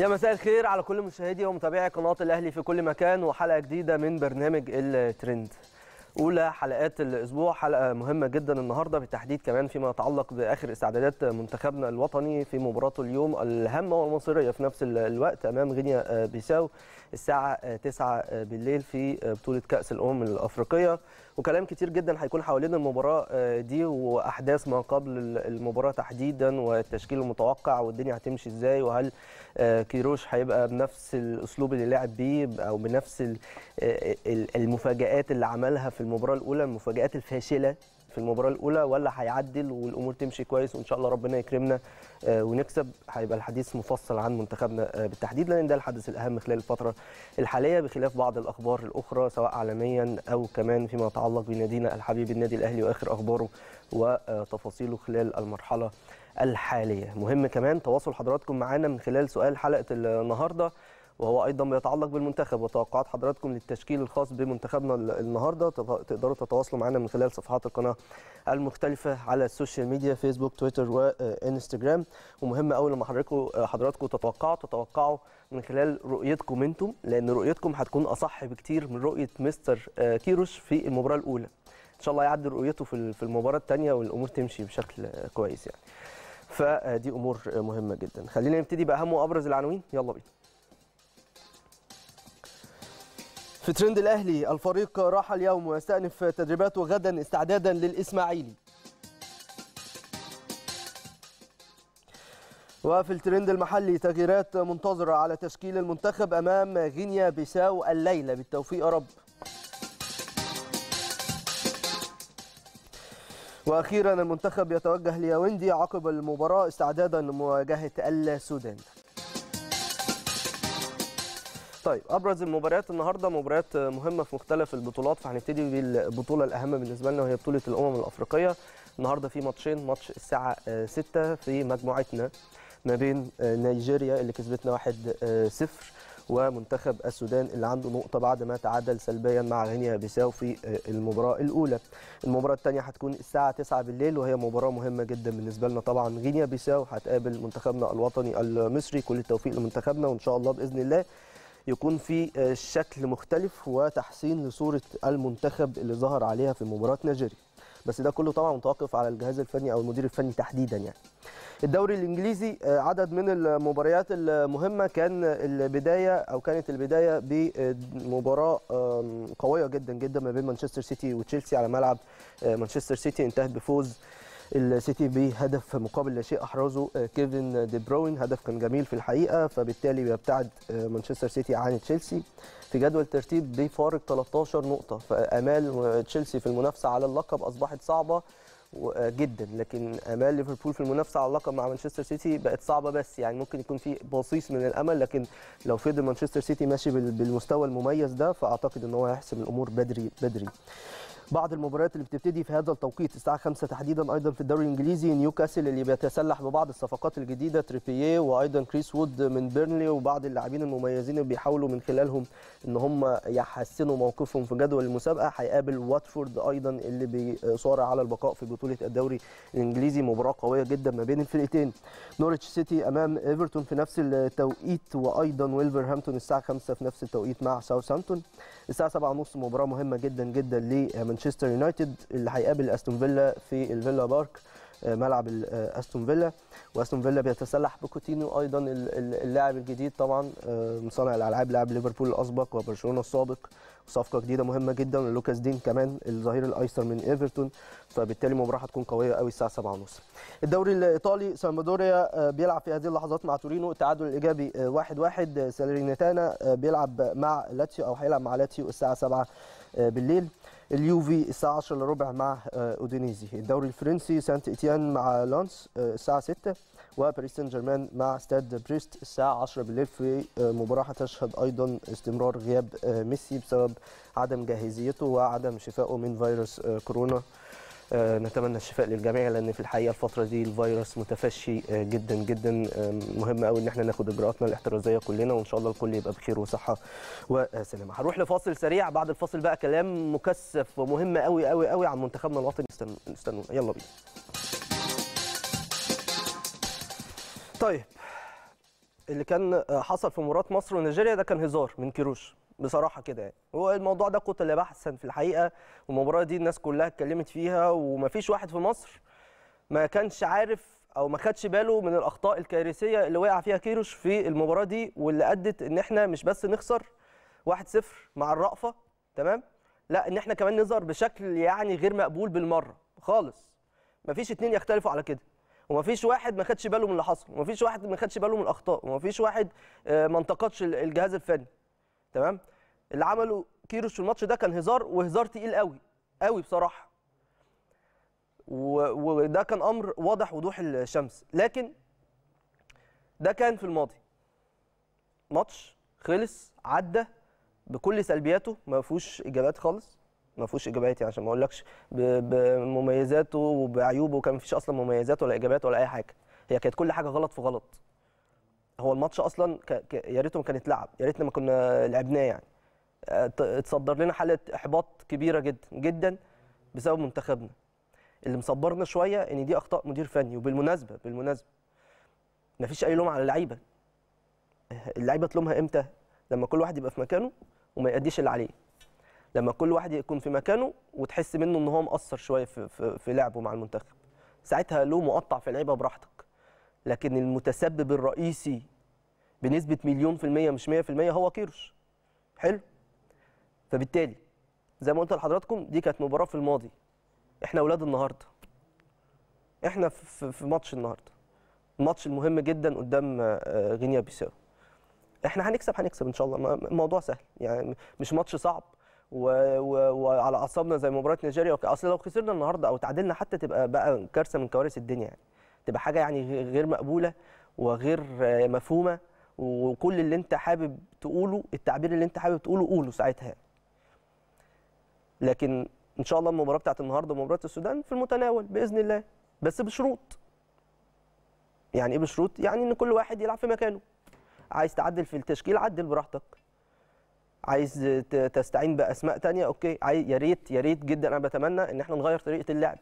يا مساء الخير على كل مشاهدي ومتابعي قناه الاهلي في كل مكان وحلقه جديده من برنامج الترند اولى حلقات الاسبوع حلقه مهمه جدا النهارده بالتحديد كمان فيما يتعلق باخر استعدادات منتخبنا الوطني في مباراته اليوم الهامه والمصيريه في نفس الوقت امام غينيا آه، بيساو الساعه 9 بالليل في بطوله كاس الامم الافريقيه وكلام كتير جدا هيكون حوالين المباراه دي واحداث ما قبل المباراه تحديدا والتشكيل المتوقع والدنيا هتمشي ازاي وهل كيروش هيبقى بنفس الاسلوب اللي لعب بيه او بنفس المفاجات اللي عملها في المباراه الاولى المفاجات الفاشله في المباراه الاولى ولا هيعدل والامور تمشي كويس وان شاء الله ربنا يكرمنا آه، ونكسب هيبقى الحديث مفصل عن منتخبنا آه، بالتحديد لان ده الحدث الاهم خلال الفتره الحاليه بخلاف بعض الاخبار الاخرى سواء عالميا او كمان فيما يتعلق بنادينا الحبيب النادي الاهلي واخر اخباره وتفاصيله آه، خلال المرحله الحاليه مهم كمان تواصل حضراتكم معانا من خلال سؤال حلقه النهارده وهو ايضا يتعلق بالمنتخب وتوقعات حضراتكم للتشكيل الخاص بمنتخبنا النهارده تقدروا تتواصلوا معنا من خلال صفحات القناه المختلفه على السوشيال ميديا فيسبوك تويتر وانستجرام آه، ومهم قوي لما حضراتكم حضراتكم تتوقعوا تتوقعوا من خلال رؤيتكم انتم لان رؤيتكم هتكون اصح بكتير من رؤيه مستر آه، كيروش في المباراه الاولى ان شاء الله يعدي رؤيته في المباراه الثانيه والامور تمشي بشكل آه، كويس يعني فدي امور مهمه جدا خلينا نبتدي باهم وابرز العناوين يلا بينا في ترند الأهلي الفريق راح اليوم ويستأنف تدريباته غدا استعدادا للإسماعيلي وفي الترند المحلي تغييرات منتظرة على تشكيل المنتخب أمام غينيا بيساو الليلة بالتوفيق يا رب وأخيرا المنتخب يتوجه لياوندي عقب المباراة استعدادا لمواجهة السودان طيب ابرز المباريات النهارده مباريات مهمه في مختلف البطولات فهنبتدي بالبطوله الاهم بالنسبه لنا وهي بطوله الامم الافريقيه النهارده في ماتشين ماتش الساعه 6 آه، في مجموعتنا ما بين آه، نيجيريا اللي كسبتنا 1-0 آه، ومنتخب السودان اللي عنده نقطة بعد ما تعادل سلبيا مع غينيا بيساو في المباراة الأولى. المباراة الثانية هتكون الساعة 9 بالليل وهي مباراة مهمة جدا بالنسبة لنا طبعا غينيا بيساو هتقابل منتخبنا الوطني المصري كل التوفيق لمنتخبنا وإن شاء الله بإذن الله يكون في آه، شكل مختلف وتحسين لصوره المنتخب اللي ظهر عليها في مباراه نيجيريا بس ده كله طبعا متوقف على الجهاز الفني او المدير الفني تحديدا يعني الدوري الانجليزي آه، عدد من المباريات المهمه كان البدايه او كانت البدايه بمباراه قويه جدا جدا ما بين مانشستر سيتي وتشيلسي على ملعب آه، مانشستر سيتي انتهت بفوز السيتي بهدف مقابل لا شيء احرزه آه، كيفن دي بروين هدف كان جميل في الحقيقه فبالتالي بيبتعد آه، مانشستر سيتي عن تشيلسي في جدول ترتيب بفارق 13 نقطه فامال تشيلسي في المنافسه على اللقب اصبحت صعبه آه، جدا لكن امال ليفربول في المنافسه على اللقب مع مانشستر سيتي بقت صعبه بس يعني ممكن يكون في بصيص من الامل لكن لو فضل مانشستر سيتي ماشي بالمستوى المميز ده فاعتقد ان هو هيحسم الامور بدري بدري بعض المباريات اللي بتبتدي في هذا التوقيت الساعه 5 تحديدا ايضا في الدوري الانجليزي نيوكاسل اللي بيتسلح ببعض الصفقات الجديده تريبيه وايضا كريس وود من بيرنلي وبعض اللاعبين المميزين اللي بيحاولوا من خلالهم ان هم يحسنوا موقفهم في جدول المسابقه هيقابل واتفورد ايضا اللي بيصارع على البقاء في بطوله الدوري الانجليزي مباراه قويه جدا ما بين الفرقتين نورتش سيتي امام ايفرتون في نفس التوقيت وايضا ويلفرهامبتون الساعه 5 في نفس التوقيت مع ساوثهامبتون الساعه 7:30 مباراه مهمه جدا جدا ل مانشستر يونايتد اللي هيقابل استون فيلا في الفيلا بارك آه، ملعب آه، استون فيلا واستون فيلا بيتسلح بكوتينو ايضا اللاعب الجديد طبعا آه، صانع الالعاب لاعب ليفربول الاسبق وبرشلونه السابق صفقه جديده مهمه جدا لوكاس دين كمان الظهير الايسر من ايفرتون فبالتالي المباراه هتكون قويه قوي الساعه 7:30 الدوري الايطالي سامبدوريا بيلعب في هذه اللحظات مع تورينو التعادل الايجابي 1-1 واحد واحد. ساليرينيتانا بيلعب مع لاتسيو او هيلعب مع لاتسيو الساعه 7 بالليل اليوفي الساعه 10 الا ربع مع آه، اودينيزي الدوري الفرنسي سانت اتيان مع لانس آه، الساعه 6 وباريس سان جيرمان مع ستاد بريست الساعه 10 بالليل في آه، مباراه هتشهد ايضا استمرار غياب ميسي بسبب عدم جاهزيته وعدم شفائه من فيروس كورونا آه، نتمنى الشفاء للجميع لان في الحقيقه الفتره دي الفيروس متفشي آه، جدا جدا مهم قوي ان احنا ناخد اجراءاتنا الاحترازيه كلنا وان شاء الله الكل يبقى بخير وصحه وسلامه هنروح لفاصل سريع بعد الفاصل بقى كلام مكثف ومهم قوي قوي قوي عن منتخبنا الوطني استنوا استنوا يلا بينا طيب اللي كان آه، حصل في مباراه مصر ونيجيريا ده كان هزار من كيروش بصراحه كده يعني والموضوع ده اللي بحثا في الحقيقه والمباراه دي الناس كلها اتكلمت فيها ومفيش واحد في مصر ما كانش عارف او ما خدش باله من الاخطاء الكارثيه اللي وقع فيها كيروش في المباراه دي واللي ادت ان احنا مش بس نخسر 1-0 مع الرأفه تمام لا ان احنا كمان نظهر بشكل يعني غير مقبول بالمره خالص مفيش اتنين يختلفوا على كده ومفيش واحد ما خدش باله من اللي حصل ومفيش واحد ما خدش باله من الاخطاء ومفيش واحد آه، ما انتقدش الجهاز الفني تمام اللي عمله كيروش في الماتش ده كان هزار وهزار تقيل قوي قوي بصراحه وده كان امر واضح وضوح الشمس لكن ده كان في الماضي ماتش خلص عدى بكل سلبياته ما فيهوش اجابات خالص ما فيهوش اجابات يعني عشان ما اقولكش بمميزاته وبعيوبه كان فيش اصلا مميزات ولا اجابات ولا اي حاجه هي كانت كل حاجه غلط في غلط هو الماتش اصلا ك... ك... يا ريته كان اتلعب يا ريتنا ما كنا لعبناه يعني آه، اتصدر لنا حاله احباط كبيره جدا جدا بسبب منتخبنا اللي مصبرنا شويه ان دي اخطاء مدير فني وبالمناسبه بالمناسبه ما فيش اي لوم على اللعيبه اللعيبه تلومها امتى لما كل واحد يبقى في مكانه وما يأديش اللي عليه لما كل واحد يكون في مكانه وتحس منه ان هو مقصر شويه في, في, في لعبه مع المنتخب ساعتها لومه مقطع في اللعيبه براحتك لكن المتسبب الرئيسي بنسبة مليون في المية مش 100% هو كيروش حلو فبالتالي زي ما قلت لحضراتكم دي كانت مباراة في الماضي احنا اولاد النهارده احنا في ماتش النهارده الماتش المهم جدا قدام آه، غينيا بيساو احنا هنكسب هنكسب ان شاء الله الموضوع سهل يعني مش ماتش صعب و... و... وعلى اعصابنا زي مباراه نيجيريا اصل لو خسرنا النهارده او تعادلنا حتى تبقى بقى كارثه من كوارث الدنيا يعني تبقى حاجه يعني غير مقبوله وغير آه، مفهومه وكل اللي انت حابب تقوله التعبير اللي انت حابب تقوله قوله ساعتها لكن ان شاء الله المباراه بتاعت النهارده مباراه السودان في المتناول باذن الله بس بشروط يعني ايه بشروط يعني ان كل واحد يلعب في مكانه عايز تعدل في التشكيل عدل براحتك عايز تستعين باسماء تانية اوكي يا ريت يا ريت جدا انا بتمنى ان احنا نغير طريقه اللعب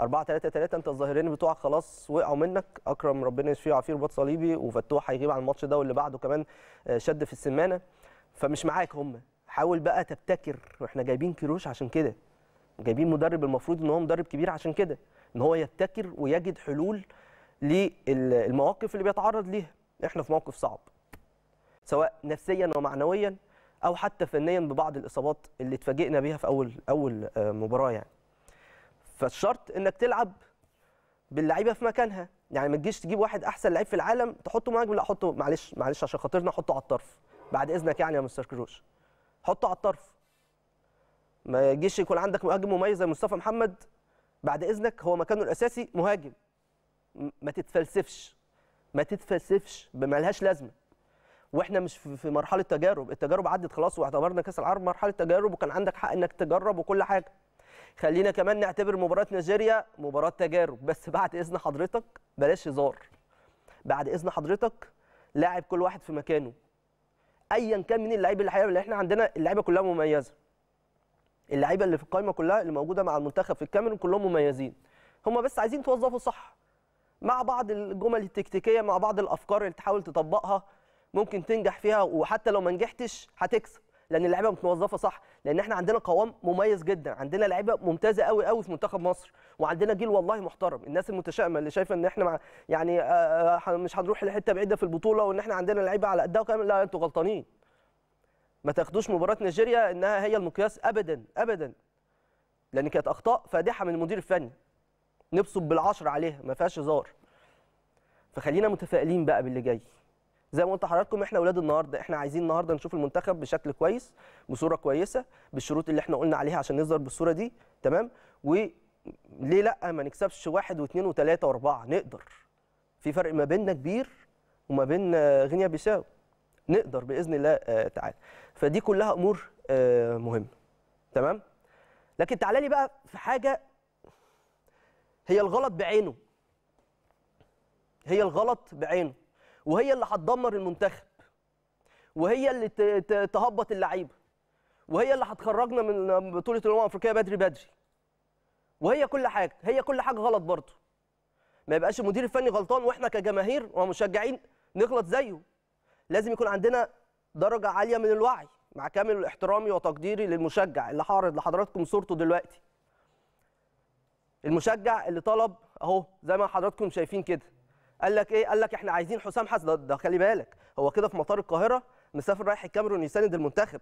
4 3 3 انت الظاهرين بتوعك خلاص وقعوا منك اكرم ربنا يشفيه ويعافيه رباط صليبي وفتوح هيغيب عن الماتش ده واللي بعده كمان آه، شد في السمانه فمش معاك هم حاول بقى تبتكر واحنا جايبين كيروش عشان كده جايبين مدرب المفروض ان هو مدرب كبير عشان كده ان هو يبتكر ويجد حلول للمواقف اللي بيتعرض ليها احنا في موقف صعب سواء نفسيا ومعنويا او حتى فنيا ببعض الاصابات اللي اتفاجئنا بيها في اول اول آه، مباراه يعني فالشرط انك تلعب باللعيبه في مكانها يعني ما تجيش تجيب واحد احسن لعيب في العالم تحطه مهاجم لا حطه معلش معلش عشان خاطرنا حطه على الطرف بعد اذنك يعني يا مستر كروش حطه على الطرف ما يجيش يكون عندك مهاجم مميز زي مصطفى محمد بعد اذنك هو مكانه الاساسي مهاجم ما تتفلسفش ما تتفلسفش لهاش لازمه واحنا مش في مرحله تجارب التجارب عدت خلاص واعتبرنا كاس العرب مرحله تجارب وكان عندك حق انك تجرب وكل حاجه خلينا كمان نعتبر مباراه نيجيريا مباراه تجارب بس بعد اذن حضرتك بلاش هزار بعد اذن حضرتك لاعب كل واحد في مكانه ايا كان مين اللعيب اللي هيلعب احنا عندنا اللعيبه كلها مميزه اللعيبه اللي في القائمه كلها اللي موجوده مع المنتخب في الكاميرون كلهم مميزين هم بس عايزين توظفوا صح مع بعض الجمل التكتيكيه مع بعض الافكار اللي تحاول تطبقها ممكن تنجح فيها وحتى لو ما نجحتش هتكسب لان اللعيبه متوظفه صح لان احنا عندنا قوام مميز جدا عندنا لعيبه ممتازه قوي قوي في منتخب مصر وعندنا جيل والله محترم الناس المتشائمه اللي شايفه ان احنا مع يعني آه، آه، مش هنروح لحته بعيده في البطوله وان احنا عندنا لعيبه على قدها لا انتوا غلطانين ما تاخدوش مباراه نيجيريا انها هي المقياس ابدا ابدا لان كانت اخطاء فادحه من المدير الفني نبصب بالعشر عليها ما فيهاش هزار فخلينا متفائلين بقى باللي جاي زي ما قلت لحضراتكم احنا اولاد النهارده احنا عايزين النهارده نشوف المنتخب بشكل كويس بصوره كويسه بالشروط اللي احنا قلنا عليها عشان نظهر بالصوره دي تمام وليه لا ما نكسبش واحد واثنين وثلاثه واربعه نقدر في فرق ما بيننا كبير وما بين آه، غينيا بيساو نقدر باذن الله آه، تعالى فدي كلها امور آه، مهمه تمام لكن تعالى لي بقى في حاجه هي الغلط بعينه هي الغلط بعينه وهي اللي هتدمر المنتخب وهي اللي تهبط اللعيبه وهي اللي هتخرجنا من بطوله الامم الافريقيه بدري بدري وهي كل حاجه هي كل حاجه غلط برضه ما يبقاش المدير الفني غلطان واحنا كجماهير ومشجعين نغلط زيه لازم يكون عندنا درجه عاليه من الوعي مع كامل احترامي وتقديري للمشجع اللي هعرض لحضراتكم صورته دلوقتي المشجع اللي طلب اهو زي ما حضراتكم شايفين كده قال لك ايه قال لك احنا عايزين حسام حسن ده, ده خلي بالك هو كده في مطار القاهره مسافر رايح الكاميرون يساند المنتخب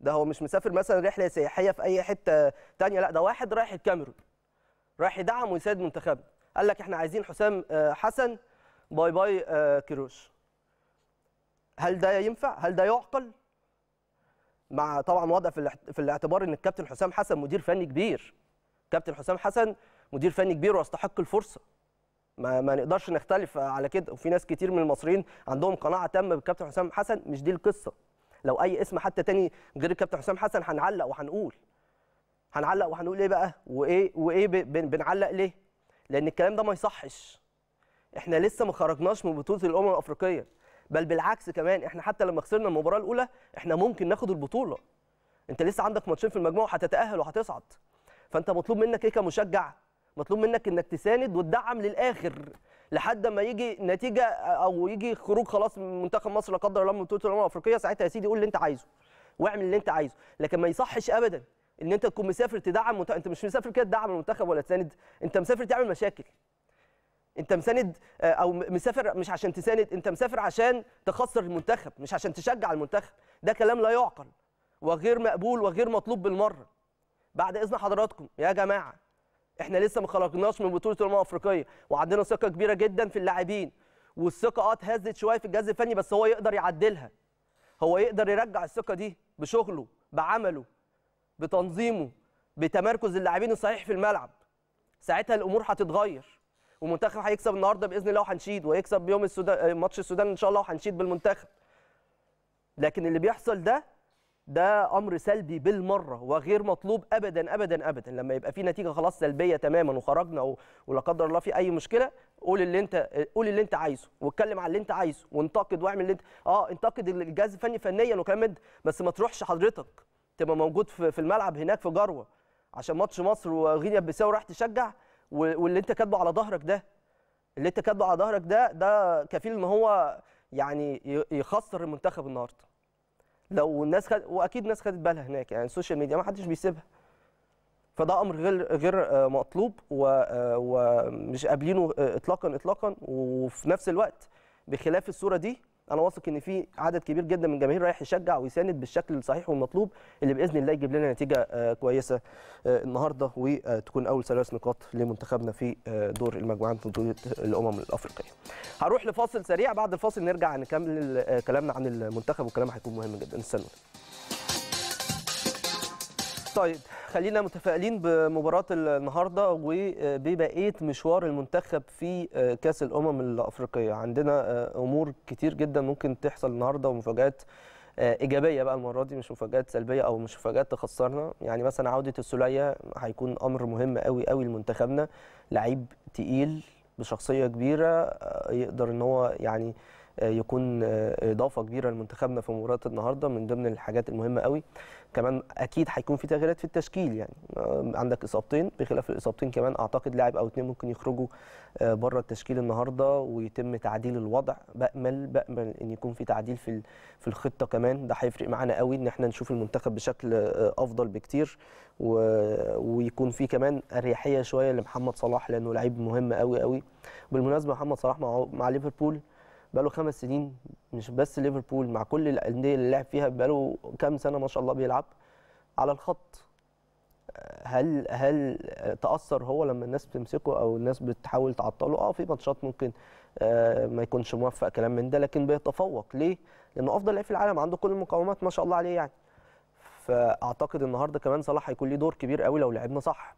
ده هو مش مسافر مثلا رحله سياحيه في اي حته ثانيه لا ده واحد رايح الكاميرون رايح يدعم ويساند منتخبنا قال لك احنا عايزين حسام آه، حسن باي باي آه، كيروش هل ده ينفع هل ده يعقل مع طبعا وضع في في الاعتبار ان الكابتن حسام حسن مدير فني كبير كابتن حسام حسن مدير فني كبير ويستحق الفرصه ما, ما نقدرش نختلف على كده وفي ناس كتير من المصريين عندهم قناعه تامه بالكابتن حسام حسن مش دي القصه لو اي اسم حتى تاني غير الكابتن حسام حسن هنعلق وهنقول هنعلق وهنقول ايه بقى وايه وايه بنعلق ليه لان الكلام ده ما يصحش احنا لسه ما خرجناش من بطوله الامم الافريقيه بل بالعكس كمان احنا حتى لما خسرنا المباراه الاولى احنا ممكن ناخد البطوله انت لسه عندك ماتشين في المجموعه وهتتاهل وهتصعد فانت مطلوب منك ايه كمشجع مطلوب منك انك تساند وتدعم للاخر لحد ما يجي نتيجه او يجي خروج خلاص من منتخب مصر لا قدر الله من بطوله الامم الافريقيه ساعتها يا سيدي قول اللي انت عايزه واعمل اللي انت عايزه لكن ما يصحش ابدا ان انت تكون مسافر تدعم منت... انت مش مسافر كده تدعم المنتخب ولا تساند انت مسافر تعمل مشاكل انت مساند آه، او مسافر مش عشان تساند انت مسافر عشان تخسر المنتخب مش عشان تشجع المنتخب ده كلام لا يعقل وغير مقبول وغير مطلوب بالمره بعد اذن حضراتكم يا جماعه احنا لسه ما خرجناش من بطوله الامم الافريقيه وعندنا ثقه كبيره جدا في اللاعبين والثقه اه اتهزت شويه في الجهاز الفني بس هو يقدر يعدلها هو يقدر يرجع الثقه دي بشغله بعمله بتنظيمه بتمركز اللاعبين الصحيح في الملعب ساعتها الامور هتتغير والمنتخب هيكسب النهارده باذن الله وهنشيد وهيكسب يوم السودان ماتش السودان ان شاء الله وهنشيد بالمنتخب لكن اللي بيحصل ده ده امر سلبي بالمره وغير مطلوب ابدا ابدا ابدا لما يبقى في نتيجه خلاص سلبيه تماما وخرجنا ولا قدر الله في اي مشكله قول اللي انت قول اللي انت عايزه واتكلم على اللي انت عايزه وانتقد واعمل اللي انت اه انتقد الجهاز الفني فنيا وكلام بس ما تروحش حضرتك تبقى موجود في الملعب هناك في جروه عشان ماتش مصر وغينيا بيساو راح تشجع واللي انت كاتبه على ظهرك ده اللي انت كاتبه على ظهرك ده ده كفيل ان هو يعني يخسر المنتخب النهارده لو الناس خد... واكيد الناس خدت بالها هناك يعني السوشيال ميديا ما حدش بيسيبها فده امر غير غير آه، مطلوب آه، ومش قابلينه آه، اطلاقا اطلاقا وفي نفس الوقت بخلاف الصوره دي انا واثق ان في عدد كبير جدا من الجماهير رايح يشجع ويساند بالشكل الصحيح والمطلوب اللي باذن الله يجيب لنا نتيجه آه، كويسه آه، النهارده وتكون اول ثلاث نقاط لمنتخبنا في آه، دور المجموعات من بطوله الامم الافريقيه. هروح لفاصل سريع بعد الفاصل نرجع نكمل كلامنا عن المنتخب والكلام هيكون مهم جدا استنوا. طيب خلينا متفائلين بمباراه النهارده وببقيه مشوار المنتخب في آه، كاس الامم الافريقيه عندنا آه، امور كتير جدا ممكن تحصل النهارده ومفاجات آه، ايجابيه بقى المره دي مش مفاجات سلبيه او مش مفاجات تخسرنا يعني مثلا عوده السوليه هيكون امر مهم قوي قوي لمنتخبنا لعيب تقيل بشخصيه كبيره يقدر ان هو يعني يكون اضافه كبيره لمنتخبنا في مباراه النهارده من ضمن الحاجات المهمه قوي كمان اكيد هيكون في تغييرات في التشكيل يعني آه، عندك اصابتين بخلاف الاصابتين كمان اعتقد لاعب او اثنين ممكن يخرجوا آه، بره التشكيل النهارده ويتم تعديل الوضع بامل بامل ان يكون في تعديل في في الخطه كمان ده هيفرق معانا قوي ان احنا نشوف المنتخب بشكل آه، افضل بكتير ويكون في كمان اريحيه شويه لمحمد صلاح لانه لعيب مهم قوي قوي بالمناسبه محمد صلاح مع, مع ليفربول بقاله خمس سنين مش بس ليفربول مع كل الانديه اللي لعب فيها بقاله كام سنه ما شاء الله بيلعب على الخط هل هل تاثر هو لما الناس بتمسكه او الناس بتحاول تعطله اه في ماتشات ممكن آه، ما يكونش موفق كلام من ده لكن بيتفوق ليه لانه افضل لاعب في العالم عنده كل المقومات ما شاء الله عليه يعني فاعتقد النهارده كمان صلاح هيكون ليه دور كبير قوي لو لعبنا صح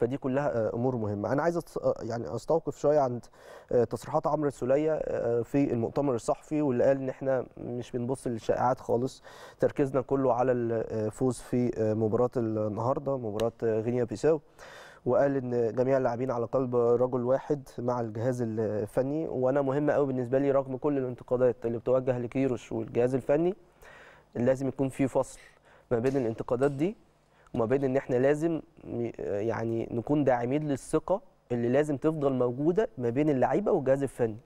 فدي كلها آه، امور مهمه انا عايز آه، يعني استوقف شويه عند آه، تصريحات عمرو السوليه في المؤتمر الصحفي واللي قال ان احنا مش بنبص للشائعات خالص تركيزنا كله على الفوز في مباراه النهارده مباراه غينيا بيساو وقال ان جميع اللاعبين على قلب رجل واحد مع الجهاز الفني وانا مهم قوي بالنسبه لي رغم كل الانتقادات اللي بتوجه لكيروش والجهاز الفني لازم يكون في فصل ما بين الانتقادات دي وما بين ان احنا لازم يعني نكون داعمين للثقه اللي لازم تفضل موجوده ما بين اللعيبه والجهاز الفني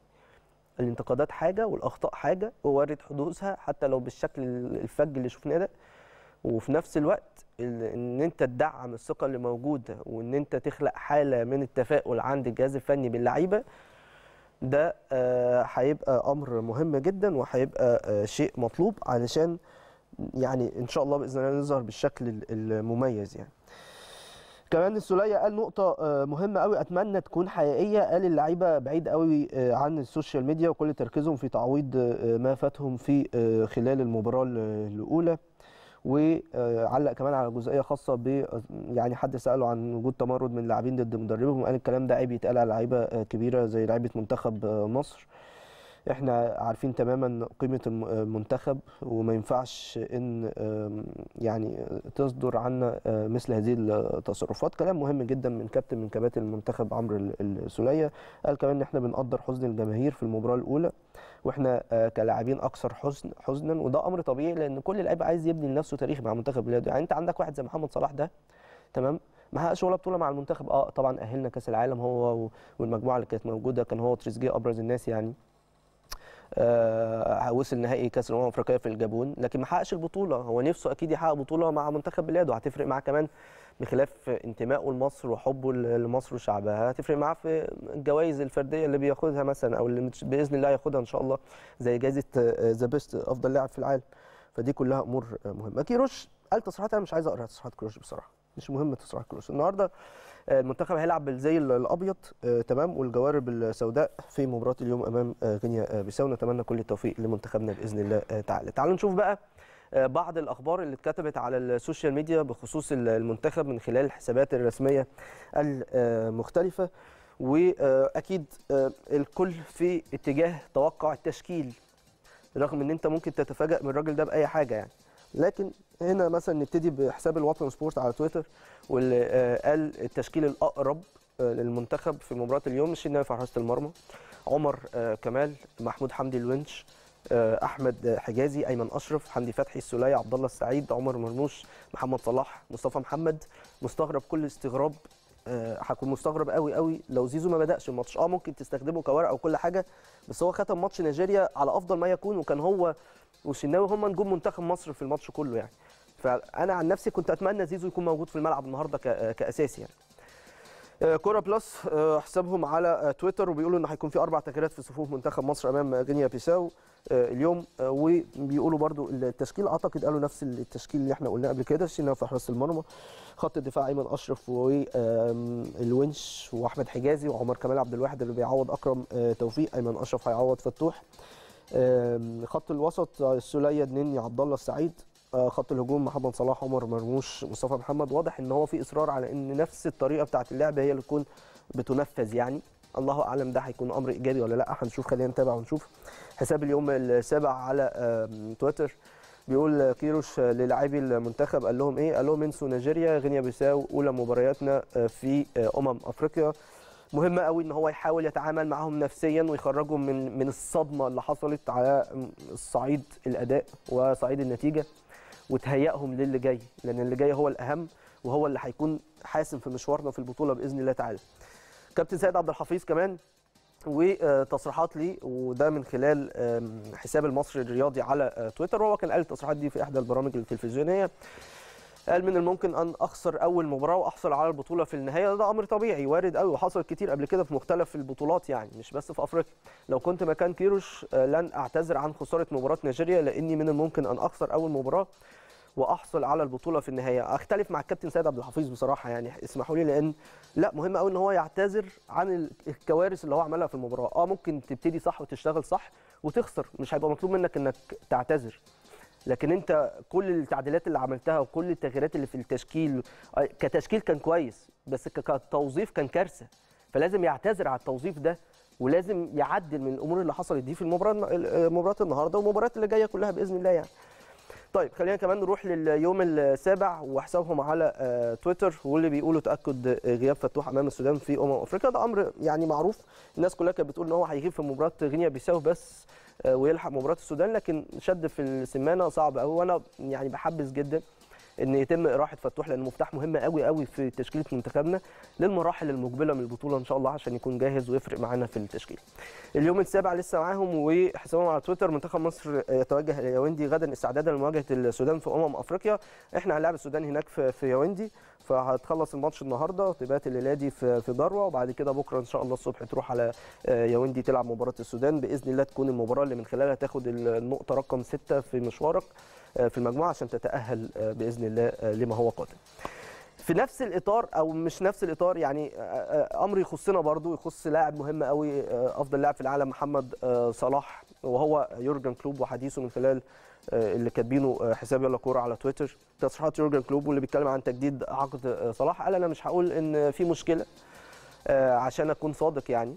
الانتقادات حاجه والاخطاء حاجه ووارد حدوثها حتى لو بالشكل الفج اللي شفناه ده وفي نفس الوقت ان انت تدعم الثقه اللي موجوده وان انت تخلق حاله من التفاؤل عند الجهاز الفني باللعيبه ده آه، هيبقى امر مهم جدا وهيبقى آه، شيء مطلوب علشان يعني ان شاء الله باذن الله نظهر بالشكل المميز يعني كمان السوليه قال نقطه آه، مهمه قوي اتمنى تكون حقيقيه قال اللعيبه بعيد قوي آه، عن السوشيال ميديا وكل تركيزهم في تعويض آه، ما فاتهم في خلال المباراه الاولى وعلق كمان على جزئيه خاصه ب يعني حد ساله عن وجود تمرد من لاعبين ضد مدربهم قال الكلام ده عيب يتقال على لعيبه كبيره زي لعيبه منتخب مصر احنا عارفين تماما قيمه المنتخب وما ينفعش ان يعني تصدر عنا آه، مثل هذه التصرفات كلام مهم جدا من كابتن من كباتن المنتخب عمرو السوليه قال كمان ان احنا بنقدر حزن الجماهير في المباراه الاولى واحنا آه، كلاعبين اكثر حزن حزنا وده امر طبيعي لان كل لاعب عايز يبني لنفسه تاريخ مع منتخب بلاده يعني انت عندك واحد زي محمد صلاح ده تمام ما حققش ولا بطوله مع المنتخب اه طبعا اهلنا كاس العالم هو والمجموعه اللي كانت موجوده كان هو تريزيجيه ابرز الناس يعني آه، وصل نهائي كاس الامم الافريقيه في الجابون لكن ما حققش البطوله هو نفسه اكيد يحقق بطوله مع منتخب بلاده هتفرق معاه كمان بخلاف انتمائه لمصر وحبه لمصر وشعبها هتفرق معاه في الجوائز الفرديه اللي بياخدها مثلا او اللي باذن الله ياخدها ان شاء الله زي جائزه ذا آه، بيست افضل لاعب في العالم فدي كلها امور مهمه كيروش قال تصريحات انا مش عايز اقرا تصريحات كيروش بصراحه مش مهم تصريحات كيروش النهارده آه، المنتخب هيلعب بالزي الابيض آه، تمام والجوارب السوداء في مباراه اليوم امام آه، غينيا بيساو نتمنى كل التوفيق لمنتخبنا باذن الله تعالى تعالوا نشوف بقى بعض الاخبار اللي اتكتبت على السوشيال ميديا بخصوص المنتخب من خلال الحسابات الرسميه المختلفه واكيد الكل في اتجاه توقع التشكيل رغم ان انت ممكن تتفاجئ من الراجل ده باي حاجه يعني لكن هنا مثلا نبتدي بحساب الوطن سبورت على تويتر واللي آه، قال التشكيل الاقرب آه، للمنتخب في مباراه اليوم الشناوي في حراسه المرمى عمر آه، كمال محمود حمدي الونش احمد حجازي ايمن اشرف حمدي فتحي السوليه عبد الله السعيد عمر مرموش محمد صلاح مصطفى محمد مستغرب كل استغراب هكون مستغرب قوي قوي لو زيزو ما بداش الماتش اه ممكن تستخدمه كورقه وكل حاجه بس هو ختم ماتش نيجيريا على افضل ما يكون وكان هو وشناوي هم نجوم منتخب مصر في الماتش كله يعني فانا عن نفسي كنت اتمنى زيزو يكون موجود في الملعب النهارده كاساسي يعني آه، كوره بلس آه، حسابهم على آه، تويتر وبيقولوا ان هيكون في اربع تغييرات في صفوف منتخب مصر امام غينيا بيساو اليوم وبيقولوا برضو التشكيل اعتقد قالوا نفس التشكيل اللي احنا قلناه قبل كده الشناوي في حراسه المرمى خط الدفاع ايمن اشرف والونش واحمد حجازي وعمر كمال عبد الواحد اللي بيعوض اكرم توفيق ايمن اشرف هيعوض فتوح خط الوسط السوليه دنيني عبد الله السعيد آه، خط الهجوم محمد صلاح عمر مرموش مصطفى محمد واضح ان هو في اصرار على ان نفس الطريقه بتاعه اللعب هي اللي تكون بتنفذ يعني الله اعلم ده هيكون امر ايجابي ولا لا هنشوف خلينا نتابع ونشوف حساب اليوم السابع على تويتر بيقول كيروش للاعبي المنتخب قال لهم ايه؟ قال لهم انسوا نيجيريا غينيا بيساو اولى مبارياتنا آه، في آه، امم افريقيا مهم قوي ان هو يحاول يتعامل معاهم نفسيا ويخرجهم من من الصدمه اللي حصلت على صعيد الاداء وصعيد النتيجه وتهيئهم للي جاي لان اللي جاي هو الاهم وهو اللي هيكون حاسم في مشوارنا في البطوله باذن الله تعالى. كابتن سيد عبد الحفيظ كمان وتصريحات لي وده من خلال حساب المصري الرياضي على آه، تويتر وهو كان قال التصريحات دي في احدى البرامج التلفزيونيه قال من الممكن ان اخسر اول مباراه واحصل على البطوله في النهايه ده امر طبيعي وارد قوي وحصل كتير قبل كده في مختلف البطولات يعني مش بس في افريقيا لو كنت مكان كيروش آه، لن اعتذر عن خساره مباراه نيجيريا لاني من الممكن ان اخسر اول مباراه واحصل على البطوله في النهايه اختلف مع الكابتن سيد عبد الحفيظ بصراحه يعني اسمحوا لي لان لا مهم قوي ان هو يعتذر عن الكوارث اللي هو عملها في المباراه اه ممكن تبتدي صح وتشتغل صح وتخسر مش هيبقى مطلوب منك انك تعتذر لكن انت كل التعديلات اللي عملتها وكل التغييرات اللي في التشكيل آه، كتشكيل كان كويس بس كتوظيف كان كارثه فلازم يعتذر على التوظيف ده ولازم يعدل من الامور اللي حصلت دي في المباراه آه، مباراه النهارده والمباريات اللي جايه كلها باذن الله يعني طيب خلينا كمان نروح لليوم السابع وحسابهم على آه، تويتر واللي بيقولوا تاكد غياب فتوح امام السودان في امم افريقيا ده امر يعني معروف الناس كلها كانت بتقول ان هو هيغيب في مباراه غينيا بيساو بس آه، ويلحق مباراه السودان لكن شد في السمانه صعب قوي وانا يعني بحبس جدا ان يتم اراحه فتوح لان مفتاح مهم قوي قوي في تشكيله منتخبنا للمراحل المقبله من البطوله ان شاء الله عشان يكون جاهز ويفرق معانا في التشكيل. اليوم السابع لسه معاهم وحسابهم على تويتر منتخب مصر يتوجه الى ياوندي غدا استعدادا لمواجهه السودان في امم افريقيا، احنا هنلاعب السودان هناك في ياوندي فهتخلص الماتش النهارده تبات الليله دي في في ذروه وبعد كده بكره ان شاء الله الصبح تروح على آه، ياوندي تلعب مباراه السودان باذن الله تكون المباراه اللي من خلالها تاخد النقطه رقم سته في مشوارك آه، في المجموعه عشان تتاهل آه، باذن الله لما هو قادم. في نفس الاطار او مش نفس الاطار يعني امر يخصنا برضو يخص لاعب مهم قوي افضل لاعب في العالم محمد صلاح وهو يورجن كلوب وحديثه من خلال آه، اللي كاتبينه آه، حساب يلا كوره على تويتر تصريحات يورجن كلوب واللي بيتكلم عن تجديد عقد آه، صلاح قال انا مش هقول ان في مشكله عشان اكون صادق يعني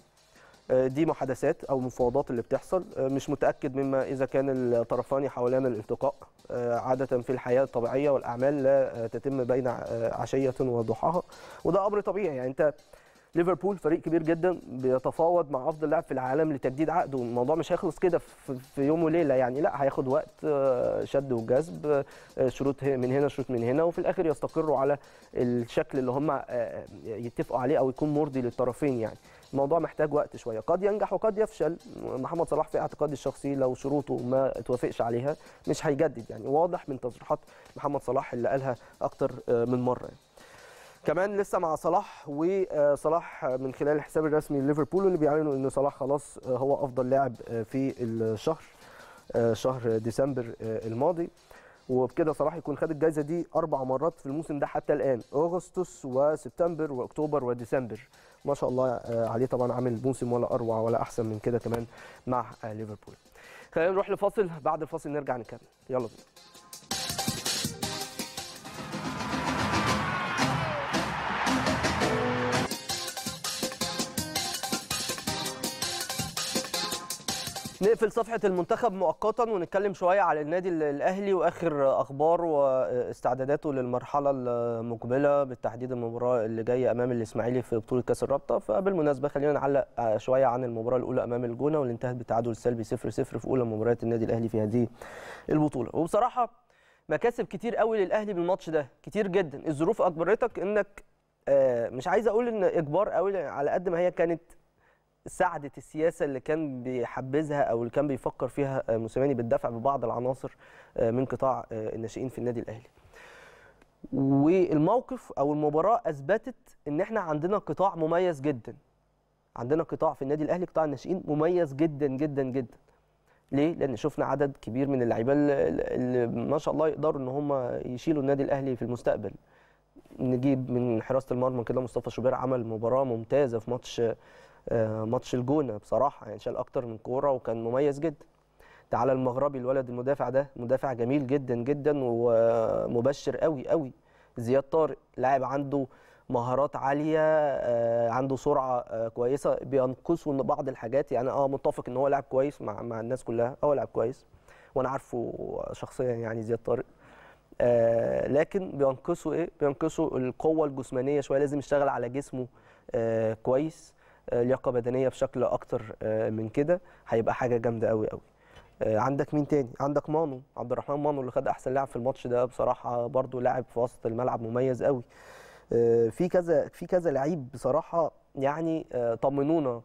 دي محادثات او مفاوضات اللي بتحصل مش متاكد مما اذا كان الطرفان يحاولان الالتقاء عاده في الحياه الطبيعيه والاعمال لا تتم بين عشيه وضحاها وده امر طبيعي يعني انت ليفربول فريق كبير جدا بيتفاوض مع افضل لاعب في العالم لتجديد عقده الموضوع مش هيخلص كده في يوم وليله يعني لا هياخد وقت آه، شد وجذب آه، شروط من هنا شروط من هنا وفي الاخر يستقروا على الشكل اللي هم آه، يتفقوا عليه او يكون مرضي للطرفين يعني الموضوع محتاج وقت شويه قد ينجح وقد يفشل محمد صلاح في اعتقادي الشخصي لو شروطه ما توافقش عليها مش هيجدد يعني واضح من تصريحات محمد صلاح اللي قالها اكتر من مره يعني. كمان لسه مع صلاح وصلاح آه، من خلال الحساب الرسمي لليفربول اللي بيعلنوا ان صلاح خلاص آه، هو افضل لاعب آه، في الشهر شهر ديسمبر الماضي وبكده صلاح يكون خد الجائزه دي اربع مرات في الموسم ده حتى الان اغسطس وسبتمبر واكتوبر وديسمبر ما شاء الله عليه طبعا عامل موسم ولا اروع ولا احسن من كده كمان مع ليفربول خلينا نروح لفاصل بعد الفاصل نرجع نكمل يلا بينا نقفل صفحه المنتخب مؤقتا ونتكلم شويه على النادي الاهلي واخر اخبار واستعداداته للمرحله المقبله بالتحديد المباراه اللي جايه امام الاسماعيلي في بطوله كاس الرابطه فبالمناسبه خلينا نعلق شويه عن المباراه الاولى امام الجونه واللي انتهت بتعادل سلبي 0 0 في اولى مباريات النادي الاهلي في هذه البطوله وبصراحه مكاسب كتير قوي للاهلي بالماتش ده كتير جدا الظروف اجبرتك انك آه، مش عايز اقول ان اجبار قوي على قد ما هي كانت ساعدت السياسه اللي كان بيحبذها او اللي كان بيفكر فيها آه، موسيماني بالدفع ببعض العناصر آه، من قطاع آه، الناشئين في النادي الاهلي. والموقف او المباراه اثبتت ان احنا عندنا قطاع مميز جدا. عندنا قطاع في النادي الاهلي قطاع الناشئين مميز جدا جدا جدا. ليه؟ لان شفنا عدد كبير من اللعيبه اللي ما شاء الله يقدروا ان هم يشيلوا النادي الاهلي في المستقبل. نجيب من حراسه المرمى كده مصطفى شوبير عمل مباراه ممتازه في ماتش آه، ماتش الجونه بصراحه يعني شال اكتر من كوره وكان مميز جدا تعالى المغربي الولد المدافع ده مدافع جميل جدا جدا ومبشر قوي قوي زياد طارق لاعب عنده مهارات عاليه آه، عنده سرعه آه، كويسه بينقصه بعض الحاجات يعني اه متفق ان هو لاعب كويس مع مع الناس كلها هو لاعب كويس وانا عارفه شخصيا يعني زياد طارق آه لكن بينقصه ايه بينقصه القوه الجسمانيه شويه لازم يشتغل على جسمه آه كويس آه، لياقه بدنيه بشكل اكتر آه، من كده هيبقى حاجه جامده قوي قوي آه، عندك مين تاني عندك مانو عبد الرحمن مانو اللي خد احسن لاعب في الماتش ده بصراحه برضو لاعب في وسط الملعب مميز قوي في كذا في كذا لعيب بصراحه يعني طمنونا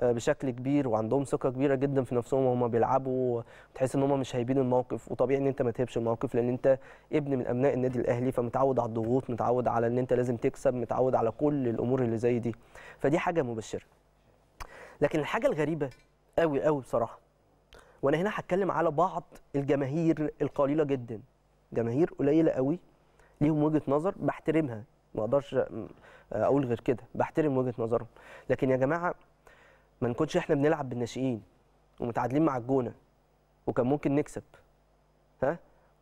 آه، بشكل كبير وعندهم ثقه كبيره جدا في نفسهم وهم بيلعبوا تحس ان هم مش هايبين الموقف وطبيعي ان انت ما تهبش الموقف لان انت ابن من ابناء النادي الاهلي فمتعود على الضغوط متعود على ان انت لازم تكسب متعود على كل الامور اللي زي دي فدي حاجه مبشره لكن الحاجه الغريبه قوي قوي بصراحه وانا هنا هتكلم على بعض الجماهير القليله جدا جماهير قليله قوي ليهم وجهه نظر بحترمها ما اقدرش آه، اقول غير كده بحترم وجهه نظرهم لكن يا جماعه ما نكونش احنا بنلعب بالناشئين ومتعادلين مع الجونه وكان ممكن نكسب ها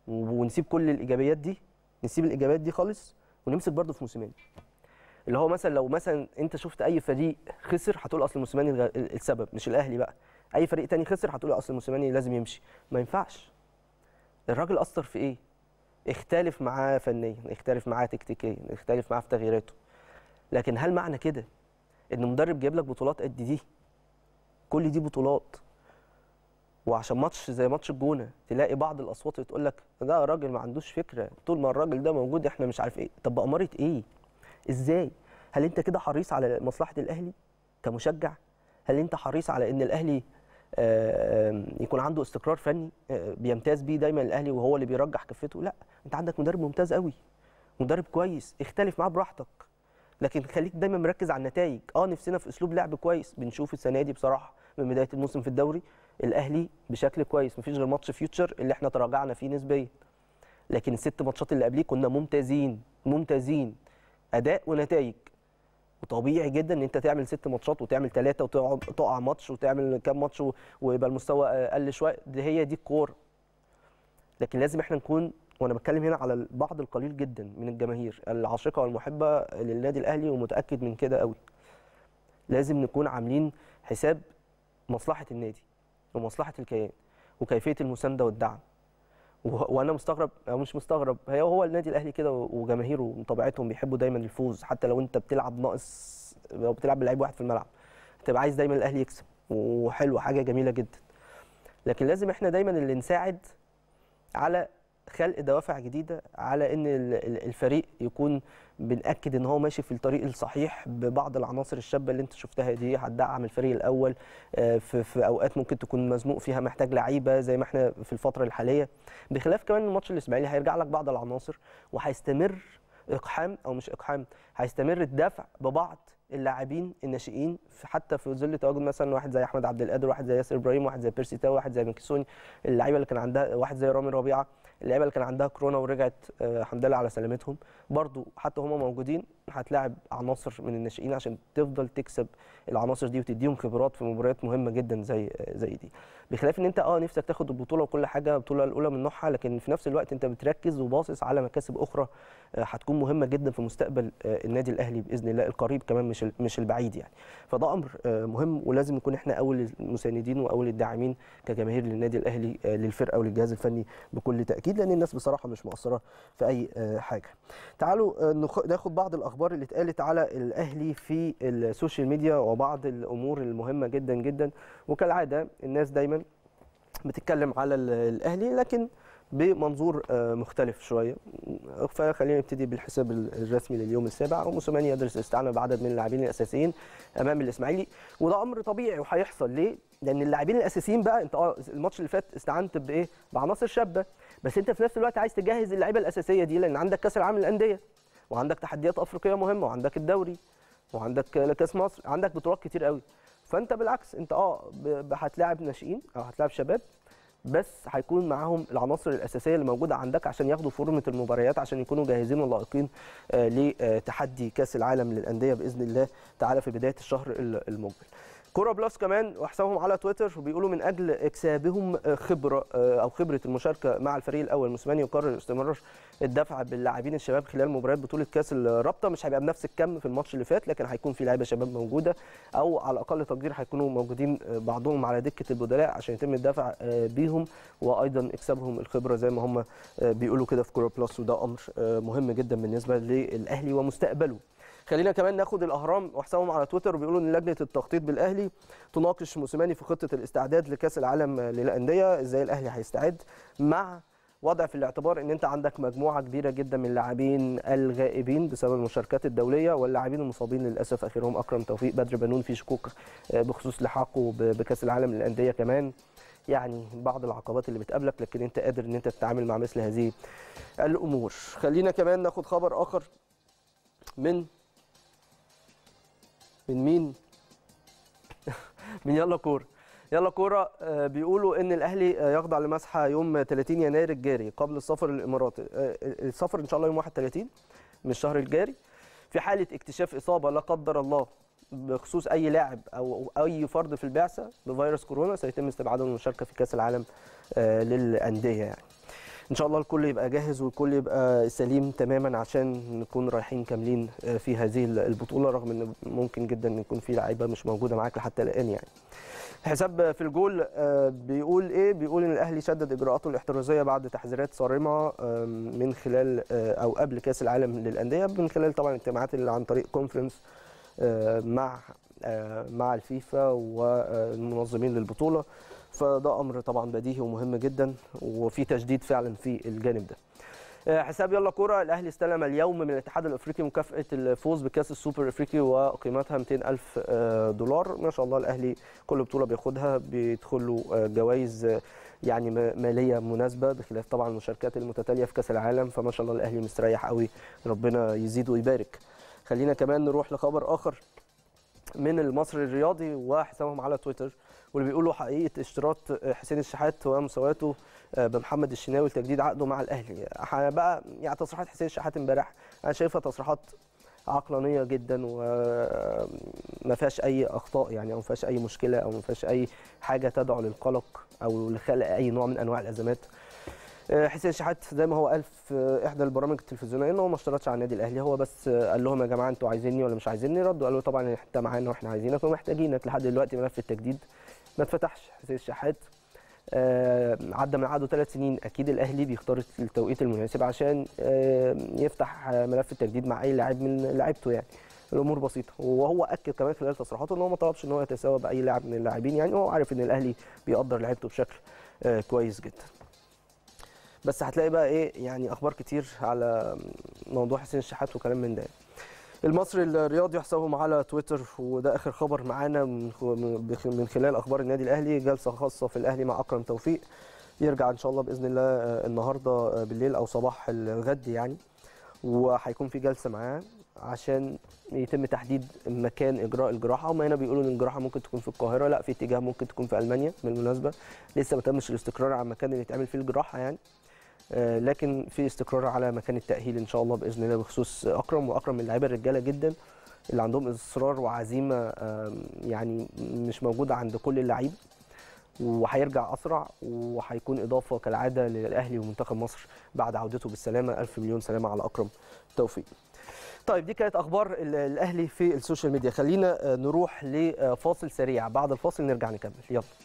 ونسيب كل الايجابيات دي نسيب الايجابيات دي خالص ونمسك برضه في موسيماني اللي هو مثلا لو مثلا انت شفت اي فريق خسر هتقول اصل موسيماني السبب مش الاهلي بقى اي فريق تاني خسر هتقول اصل موسيماني لازم يمشي ما ينفعش الراجل اثر في ايه اختلف معاه فنيا اختلف معاه تكتيكيا اختلف معاه في تغييراته لكن هل معنى كده ان مدرب جايب لك بطولات قد دي كل دي بطولات وعشان ماتش زي ماتش الجونه تلاقي بعض الاصوات تقول لك ده راجل ما عندوش فكره طول ما الراجل ده موجود احنا مش عارف ايه طب باماره ايه ازاي هل انت كده حريص على مصلحه الاهلي كمشجع هل انت حريص على ان الاهلي يكون عنده استقرار فني آه، بيمتاز بيه دايما الاهلي وهو اللي بيرجح كفته لا انت عندك مدرب ممتاز قوي مدرب كويس اختلف معاه براحتك لكن خليك دايما مركز على النتائج اه نفسنا في اسلوب لعب كويس بنشوف السنه دي بصراحه من بدايه الموسم في الدوري الاهلي بشكل كويس مفيش غير ماتش فيوتشر اللي احنا تراجعنا فيه نسبيا لكن الست ماتشات اللي قبليه كنا ممتازين ممتازين اداء ونتائج وطبيعي جدا ان انت تعمل ست ماتشات وتعمل ثلاثه وتقعد تقع ماتش وتعمل كام ماتش ويبقى المستوى اقل شويه دي هي دي الكوره لكن لازم احنا نكون وانا بتكلم هنا على البعض القليل جدا من الجماهير العاشقه والمحبه للنادي الاهلي ومتاكد من كده قوي لازم نكون عاملين حساب مصلحه النادي ومصلحه الكيان وكيفيه المسانده والدعم وانا مستغرب او مش مستغرب هي هو النادي الاهلي كده وجماهيره وطبيعتهم بيحبوا دايما الفوز حتى لو انت بتلعب ناقص لو بتلعب بلعيب واحد في الملعب تبقى عايز دايما الاهلي يكسب وحلو حاجه جميله جدا لكن لازم احنا دايما اللي نساعد على خلق دوافع جديده على ان الفريق يكون بناكد ان هو ماشي في الطريق الصحيح ببعض العناصر الشابه اللي انت شفتها دي هتدعم الفريق الاول آه، في, اوقات ممكن تكون مزنوق فيها محتاج لعيبه زي ما احنا في الفتره الحاليه بخلاف كمان الماتش الاسماعيلي هيرجع لك بعض العناصر وهيستمر اقحام او مش اقحام هيستمر الدفع ببعض اللاعبين الناشئين حتى في ظل تواجد مثلا واحد زي احمد عبد القادر واحد زي ياسر ابراهيم واحد زي بيرسي تاو واحد زي مكسوني اللعيبه اللي كان عندها واحد زي رامي ربيعه اللعيبه اللي كان عندها كورونا ورجعت آه، الحمد لله على سلامتهم برضو حتى هم موجودين هتلاعب عناصر من الناشئين عشان تفضل تكسب العناصر دي وتديهم خبرات في مباريات مهمه جدا زي آه، زي دي بخلاف ان انت اه نفسك تاخد البطوله وكل حاجه البطوله الاولى من نوعها لكن في نفس الوقت انت بتركز وباصص على مكاسب اخرى هتكون مهمه جدا في مستقبل آه، النادي الاهلي باذن الله القريب كمان مش مش البعيد يعني فده امر آه، مهم ولازم نكون احنا اول المساندين واول الداعمين كجماهير للنادي الاهلي آه، للفرقه وللجهاز الفني بكل تاكيد لان الناس بصراحه مش مقصره في اي حاجه تعالوا ناخد بعض الاخبار اللي اتقالت على الاهلي في السوشيال ميديا وبعض الامور المهمه جدا جدا وكالعاده الناس دايما بتتكلم على الاهلي لكن بمنظور آه، مختلف شويه فخلينا نبتدي بالحساب الرسمي لليوم السابع موسيماني يدرس الاستعانه بعدد من اللاعبين الاساسيين امام الاسماعيلي وده امر طبيعي وهيحصل ليه؟ لان اللاعبين الاساسيين بقى انت اه الماتش اللي فات استعنت بايه؟ بعناصر شابه بس انت في نفس الوقت عايز تجهز اللعيبه الاساسيه دي لان عندك كاس العالم للانديه وعندك تحديات افريقيه مهمه وعندك الدوري وعندك كاس مصر عندك بطولات كتير قوي فانت بالعكس انت اه هتلاعب ناشئين او هتلاعب شباب بس هيكون معاهم العناصر الاساسيه اللي موجوده عندك عشان ياخدوا فورمه المباريات عشان يكونوا جاهزين ولائقين آه، لتحدي كاس العالم للانديه باذن الله تعالى في بدايه الشهر المقبل كوره بلس كمان وحسابهم على تويتر بيقولوا من اجل اكسابهم آه، خبره آه، او خبره المشاركه مع الفريق الاول موسيماني يقرر استمرار الدفع باللاعبين الشباب خلال مباريات بطوله كاس الرابطه مش هيبقى بنفس الكم في الماتش اللي فات لكن هيكون في لعيبه شباب موجوده او على اقل تقدير هيكونوا موجودين آه، بعضهم على دكه البدلاء عشان يتم الدفع بيهم وايضا اكسابهم الخبره زي ما هم بيقولوا كده في كوره بلس وده امر مهم جدا بالنسبه للاهلي ومستقبله خلينا كمان ناخد الاهرام وحسابهم على تويتر بيقولوا ان لجنه التخطيط بالاهلي تناقش موسيماني في خطه الاستعداد لكاس العالم للانديه ازاي الاهلي هيستعد مع وضع في الاعتبار ان انت عندك مجموعه كبيره جدا من اللاعبين الغائبين بسبب المشاركات الدوليه واللاعبين المصابين للاسف اخرهم اكرم توفيق بدر بنون في شكوك بخصوص لحاقه بكاس العالم للانديه كمان يعني بعض العقبات اللي بتقابلك لكن انت قادر ان انت تتعامل مع مثل هذه الامور خلينا كمان ناخد خبر اخر من من مين؟ من يلا كوره يلا كوره آه، بيقولوا ان الاهلي آه، يخضع لمسحه يوم 30 يناير الجاري قبل السفر الاماراتي آه، السفر ان شاء الله يوم 31 من الشهر الجاري في حاله اكتشاف اصابه لا قدر الله بخصوص اي لاعب او اي فرد في البعثه بفيروس كورونا سيتم استبعاده من المشاركه في كاس العالم للانديه يعني ان شاء الله الكل يبقى جاهز والكل يبقى سليم تماما عشان نكون رايحين كاملين آه، في هذه البطوله رغم ان ممكن جدا ان يكون في لعيبه مش موجوده معاك لحتى الان يعني حساب في الجول آه، بيقول ايه بيقول ان الاهلي شدد اجراءاته الاحترازيه بعد تحذيرات صارمه من خلال آه، او قبل كاس العالم للانديه من خلال طبعا الاجتماعات اللي عن طريق كونفرنس مع مع الفيفا والمنظمين للبطوله فده امر طبعا بديهي ومهم جدا وفي تشديد فعلا في الجانب ده آه، حساب يلا كوره الاهلي استلم اليوم من الاتحاد الافريقي مكافاه الفوز بكاس السوبر الافريقي وقيمتها 200 الف آه، دولار ما شاء الله الاهلي كل بطوله بياخدها بيدخل له آه، جوائز يعني ماليه مناسبه بخلاف طبعا المشاركات المتتاليه في كاس العالم فما شاء الله الاهلي مستريح قوي ربنا يزيد ويبارك خلينا كمان نروح لخبر اخر من المصري الرياضي وحسابهم على تويتر واللي بيقولوا حقيقه اشتراط آه، حسين الشحات ومساواته آه، بمحمد الشناوي لتجديد عقده مع الاهلي بقى يعني تصريحات حسين الشحات امبارح انا شايفها تصريحات عقلانيه جدا وما فيهاش اي اخطاء يعني او ما فيهاش اي مشكله او ما فيهاش اي حاجه تدعو للقلق او لخلق اي نوع من انواع الازمات آه، حسين شحات زي ما هو قال في احدى البرامج التلفزيونيه ان هو ما اشترطش على النادي الاهلي هو بس قال لهم يا جماعه انتوا عايزيني ولا مش عايزيني ردوا قالوا طبعا انت معانا واحنا عايزينك ومحتاجينك لحد دلوقتي ملف التجديد ما اتفتحش حسين الشحات آه عدى من عقده ثلاث سنين اكيد الاهلي بيختار التوقيت المناسب عشان آه يفتح آه، ملف التجديد مع اي لاعب من لعيبته يعني الامور بسيطه وهو اكد كمان خلال تصريحاته ان هو ما طلبش ان هو يتساوى باي لاعب من اللاعبين يعني هو عارف ان الاهلي بيقدر لعيبته بشكل آه كويس جدا بس هتلاقي بقى ايه يعني اخبار كتير على موضوع حسين الشحات وكلام من ده المصري الرياضي حسابهم على تويتر وده اخر خبر معانا من خلال اخبار النادي الاهلي جلسه خاصه في الاهلي مع اكرم توفيق يرجع ان شاء الله باذن الله آه، النهارده آه، بالليل او صباح الغد يعني وهيكون في جلسه معاه عشان يتم تحديد مكان اجراء الجراحه هم هنا بيقولوا ان الجراحه ممكن تكون في القاهره لا في اتجاه ممكن تكون في المانيا بالمناسبه لسه ما تمش الاستقرار على المكان اللي يتعمل فيه الجراحه يعني آه، لكن في استقرار على مكان التاهيل ان شاء الله باذن الله بخصوص اكرم واكرم من اللعيبه الرجاله جدا اللي عندهم اصرار وعزيمه يعني مش موجوده عند كل اللعيبه وهيرجع اسرع وهيكون اضافه كالعاده للاهلي ومنتخب مصر بعد عودته بالسلامه الف مليون سلامه على اكرم توفيق طيب دي كانت اخبار الاهلي في السوشيال ميديا خلينا آه، نروح لفاصل سريع بعد الفاصل نرجع نكمل يلا